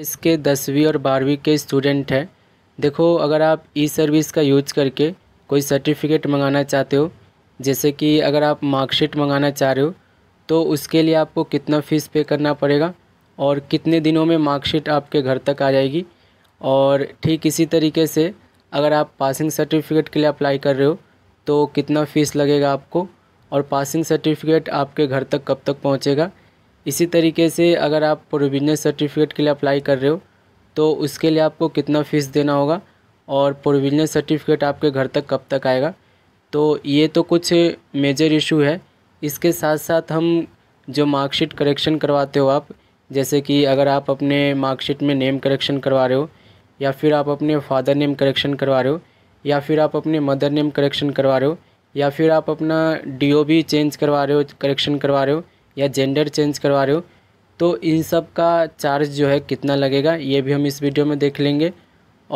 इसके दसवीं और बारहवीं के स्टूडेंट हैं देखो अगर आप ई सर्विस का यूज करके कोई सर्टिफिकेट मंगाना चाहते हो जैसे कि अगर आप मार्कशीट मंगाना चाह रहे हो तो उसके लिए आपको कितना फ़ीस पे करना पड़ेगा और कितने दिनों में मार्कशीट आपके घर तक आ जाएगी और ठीक इसी तरीके से अगर आप पासिंग सर्टिफिकेट के लिए अप्लाई कर रहे हो तो कितना फ़ीस लगेगा आपको और पासिंग सर्टिफिकेट आपके घर तक कब तक पहुँचेगा इसी तरीके से अगर आप प्रोविजनल सर्टिफिकेट के लिए अप्लाई कर रहे हो तो उसके लिए आपको कितना फ़ीस देना होगा और प्रोविजनल सर्टिफिकेट आपके घर तक कब तक आएगा तो ये तो कुछ मेजर इशू है इसके साथ साथ हम जो मार्कशीट करेक्शन करवाते हो आप जैसे कि अगर आप अपने मार्कशीट में नेम करेक्शन करवा रहे हो या फिर आप अपने फादर नेम करेक्शन करवा रहे हो या फिर आप अपने मदर नेम करेक्शन करवा रहे हो या फिर आप अपना डी चेंज करवा रहे हो करेक्शन करवा रहे हो या जेंडर चेंज करवा रहे हो तो इन सब का चार्ज जो है कितना लगेगा ये भी हम इस वीडियो में देख लेंगे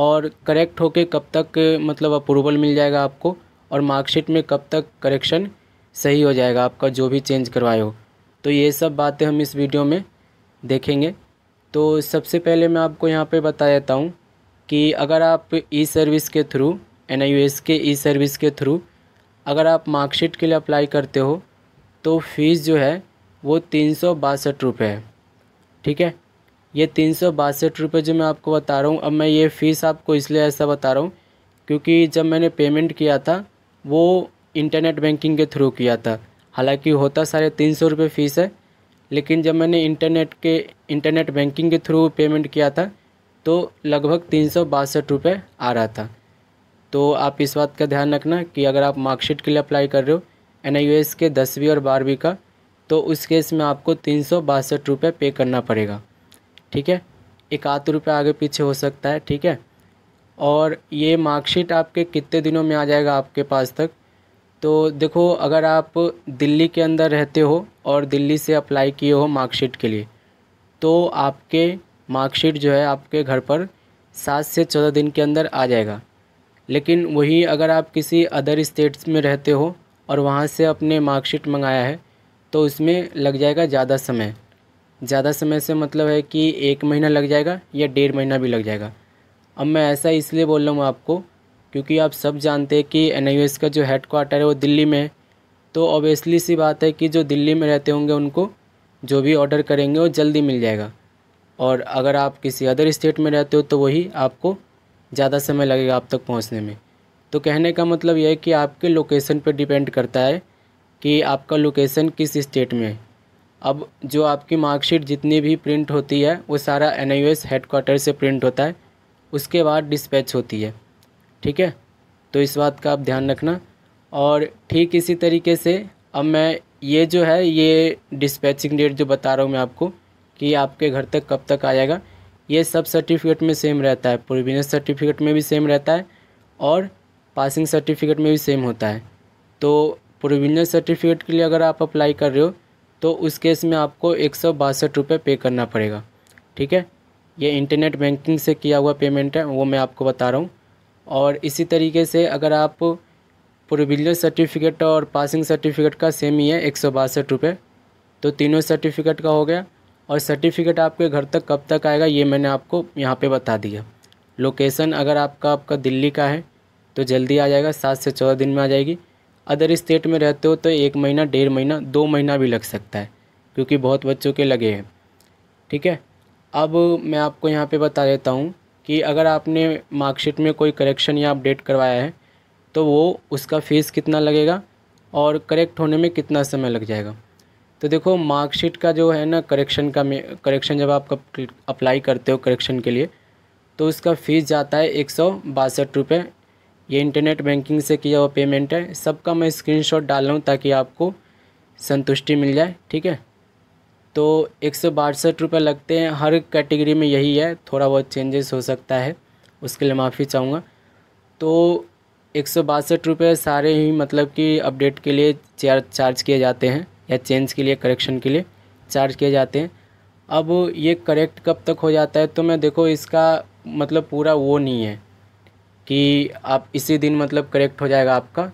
और करेक्ट होके कब तक मतलब अप्रूवल मिल जाएगा आपको और मार्कशीट में कब तक करेक्शन सही हो जाएगा आपका जो भी चेंज करवाए हो तो ये सब बातें हम इस वीडियो में देखेंगे तो सबसे पहले मैं आपको यहाँ पे बता देता हूँ कि अगर आप ई सर्विस के through N K e service के थ्रू अगर आप मार्कशीट के लिए अप्लाई करते हो तो फीस जो है वो तीन सौ बासठ रुपये है ठीक है ये तीन सौ बासठ रुपये जो मैं आपको बता रहा हूँ अब मैं ये फ़ीस आपको इसलिए ऐसा बता रहा हूँ क्योंकि जब मैंने पेमेंट किया था वो इंटरनेट बैंकिंग के थ्रू किया था हालांकि होता साढ़े तीन सौ रुपये फ़ीस है लेकिन जब मैंने इंटरनेट के इंटरनेट बैंकिंग के थ्रू पेमेंट किया था तो लगभग तीन सौ बासठ रुपये आ रहा था तो आप इस बात का ध्यान रखना कि अगर आप मार्कशीट के लिए अप्लाई कर रहे हो एन के दसवीं और बारहवीं का तो उस केस में आपको तीन सौ बासठ रुपये पे करना पड़ेगा ठीक है एक आध रुपये आगे पीछे हो सकता है ठीक है और ये मार्कशीट आपके कितने दिनों में आ जाएगा आपके पास तक तो देखो अगर आप दिल्ली के अंदर रहते हो और दिल्ली से अप्लाई किए हो मार्कशीट के लिए तो आपके मार्कशीट जो है आपके घर पर सात से चौदह दिन के अंदर आ जाएगा लेकिन वही अगर आप किसी अदर स्टेट्स में रहते हो और वहाँ से अपने मार्कशीट मंगाया है तो उसमें लग जाएगा ज़्यादा समय ज़्यादा समय से मतलब है कि एक महीना लग जाएगा या डेढ़ महीना भी लग जाएगा अब मैं ऐसा इसलिए बोल रहा हूँ आपको क्योंकि आप सब जानते हैं कि एन का जो हेड क्वार्टर है वो दिल्ली में है तो ऑबियसली सी बात है कि जो दिल्ली में रहते होंगे उनको जो भी ऑर्डर करेंगे वो जल्दी मिल जाएगा और अगर आप किसी अदर स्टेट में रहते हो तो वही आपको ज़्यादा समय लगेगा आप तक पहुँचने में तो कहने का मतलब यह है कि आपके लोकेशन पर डिपेंड करता है कि आपका लोकेशन किस स्टेट में है अब जो आपकी मार्कशीट जितनी भी प्रिंट होती है वो सारा एन आई एस क्वार्टर से प्रिंट होता है उसके बाद डिस्पैच होती है ठीक है तो इस बात का आप ध्यान रखना और ठीक इसी तरीके से अब मैं ये जो है ये डिस्पैचिंग डेट जो बता रहा हूँ मैं आपको कि आपके घर तक कब तक आएगा ये सब सर्टिफिकेट में सेम रहता है प्रोविजनल सर्टिफिकेट में भी सेम रहता है और पासिंग सर्टिफिकेट में भी सेम होता है तो प्रोविजनल सर्टिफिकेट के लिए अगर आप अप्लाई कर रहे हो तो उस केस में आपको एक सौ बासठ रुपये पे करना पड़ेगा ठीक है ये इंटरनेट बैंकिंग से किया हुआ पेमेंट है वो मैं आपको बता रहा हूँ और इसी तरीके से अगर आप प्रोविजनल सर्टिफिकेट और पासिंग सर्टिफिकेट का सेम ही है एक सौ बासठ रुपये तो तीनों सर्टिफिकेट का हो गया और सर्टिफिकेट आपके घर तक कब तक आएगा ये मैंने आपको यहाँ पे बता दिया लोकेशन अगर आपका आपका दिल्ली का है तो जल्दी आ जाएगा सात से चौदह दिन में आ जाएगी अदर स्टेट में रहते हो तो एक महीना डेढ़ महीना दो महीना भी लग सकता है क्योंकि बहुत बच्चों के लगे हैं ठीक है अब मैं आपको यहाँ पे बता देता हूँ कि अगर आपने मार्कशीट में कोई करेक्शन या अपडेट करवाया है तो वो उसका फ़ीस कितना लगेगा और करेक्ट होने में कितना समय लग जाएगा तो देखो मार्कशीट का जो है ना करेक्शन का करेक्शन जब आप अप्लाई करते हो करेक्शन के लिए तो उसका फ़ीस जाता है एक सौ बासठ रुपये ये इंटरनेट बैंकिंग से किया हुआ पेमेंट है सबका मैं स्क्रीनशॉट डाल रहा हूँ ताकि आपको संतुष्टि मिल जाए ठीक है तो एक सौ बासठ रुपये लगते हैं हर कैटेगरी में यही है थोड़ा बहुत चेंजेस हो सकता है उसके लिए माफ़ी चाहूँगा तो एक सौ बासठ रुपये सारे ही मतलब कि अपडेट के लिए चार्ज चार्ज किए जाते हैं या चेंज के लिए करेक्शन के लिए चार्ज किए जाते हैं अब ये करेक्ट कब तक हो जाता है तो मैं देखो इसका मतलब पूरा वो नहीं है कि आप इसी दिन मतलब करेक्ट हो जाएगा आपका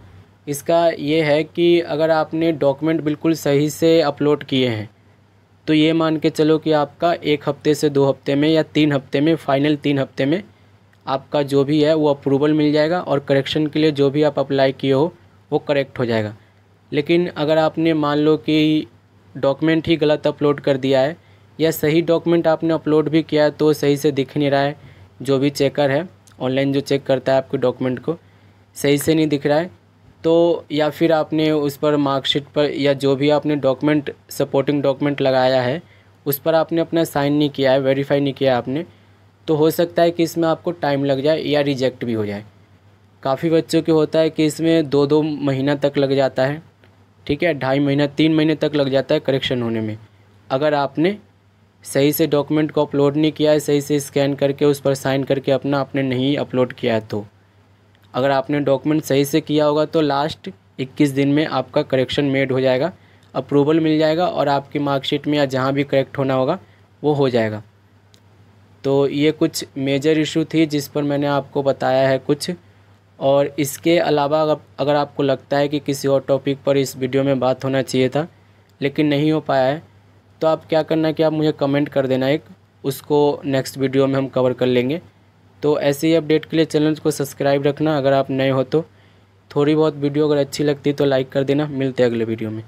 इसका ये है कि अगर आपने डॉक्यूमेंट बिल्कुल सही से अपलोड किए हैं तो ये मान के चलो कि आपका एक हफ्ते से दो हफ्ते में या तीन हफ्ते में फाइनल तीन हफ्ते में आपका जो भी है वो अप्रूवल मिल जाएगा और करेक्शन के लिए जो भी आप अप्लाई किए हो वो करेक्ट हो जाएगा लेकिन अगर आपने मान लो कि डॉक्यूमेंट ही गलत अपलोड कर दिया है या सही डॉक्यूमेंट आपने अपलोड भी किया है तो सही से दिख नहीं रहा है जो भी चेकर है ऑनलाइन जो चेक करता है आपके डॉक्यूमेंट को सही से नहीं दिख रहा है तो या फिर आपने उस पर मार्कशीट पर या जो भी आपने डॉक्यूमेंट सपोर्टिंग डॉक्यूमेंट लगाया है उस पर आपने अपना साइन नहीं किया है वेरीफाई नहीं किया आपने तो हो सकता है कि इसमें आपको टाइम लग जाए या रिजेक्ट भी हो जाए काफ़ी बच्चों के होता है कि इसमें दो दो महीना तक लग जाता है ठीक है ढाई महीना तीन महीने तक लग जाता है करेक्शन होने में अगर आपने सही से डॉक्यूमेंट को अपलोड नहीं किया है सही से स्कैन करके उस पर साइन करके अपना आपने नहीं अपलोड किया है तो अगर आपने डॉक्यूमेंट सही से किया होगा तो लास्ट 21 दिन में आपका करेक्शन मेड हो जाएगा अप्रूवल मिल जाएगा और आपकी मार्कशीट में या जहाँ भी करेक्ट होना होगा वो हो जाएगा तो ये कुछ मेजर इशू थी जिस पर मैंने आपको बताया है कुछ और इसके अलावा अगर आपको लगता है कि किसी और टॉपिक पर इस वीडियो में बात होना चाहिए था लेकिन नहीं हो पाया है तो आप क्या करना है कि आप मुझे कमेंट कर देना एक उसको नेक्स्ट वीडियो में हम कवर कर लेंगे तो ऐसे ही अपडेट के लिए चैनल को सब्सक्राइब रखना अगर आप नए हो तो थोड़ी बहुत वीडियो अगर अच्छी लगती तो लाइक कर देना मिलते हैं अगले वीडियो में